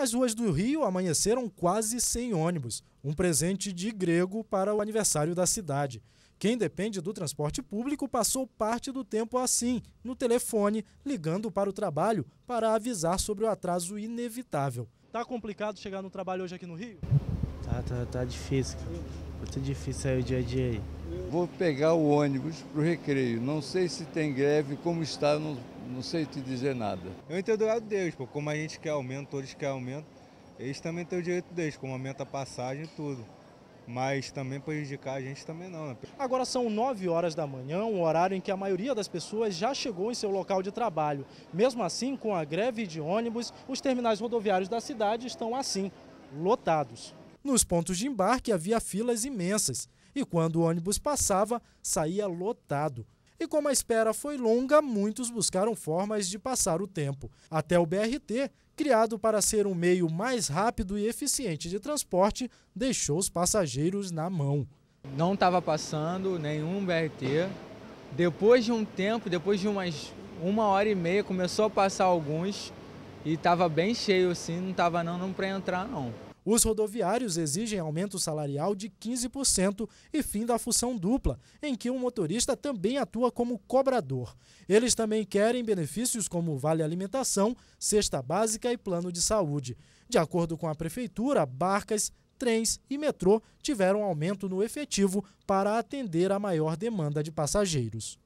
As ruas do Rio amanheceram quase sem ônibus, um presente de grego para o aniversário da cidade. Quem depende do transporte público passou parte do tempo assim, no telefone, ligando para o trabalho para avisar sobre o atraso inevitável. Tá complicado chegar no trabalho hoje aqui no Rio? Tá, tá, tá difícil, cara. Tá muito difícil sair o dia a dia aí. Vou pegar o ônibus pro recreio. Não sei se tem greve, como está, não não sei te dizer nada. Eu entendo do lado deles, pô. Como a gente quer aumento, todos querem aumento, eles também têm o direito deles, como aumenta a passagem e tudo. Mas também prejudicar a gente também não. Né? Agora são 9 horas da manhã, um horário em que a maioria das pessoas já chegou em seu local de trabalho. Mesmo assim, com a greve de ônibus, os terminais rodoviários da cidade estão assim, lotados. Nos pontos de embarque havia filas imensas e quando o ônibus passava, saía lotado. E como a espera foi longa, muitos buscaram formas de passar o tempo. Até o BRT, criado para ser um meio mais rápido e eficiente de transporte, deixou os passageiros na mão. Não estava passando nenhum BRT. Depois de um tempo, depois de umas uma hora e meia, começou a passar alguns e estava bem cheio assim, não estava não, não para entrar não. Os rodoviários exigem aumento salarial de 15% e fim da função dupla, em que o motorista também atua como cobrador. Eles também querem benefícios como vale alimentação, cesta básica e plano de saúde. De acordo com a prefeitura, barcas, trens e metrô tiveram aumento no efetivo para atender a maior demanda de passageiros.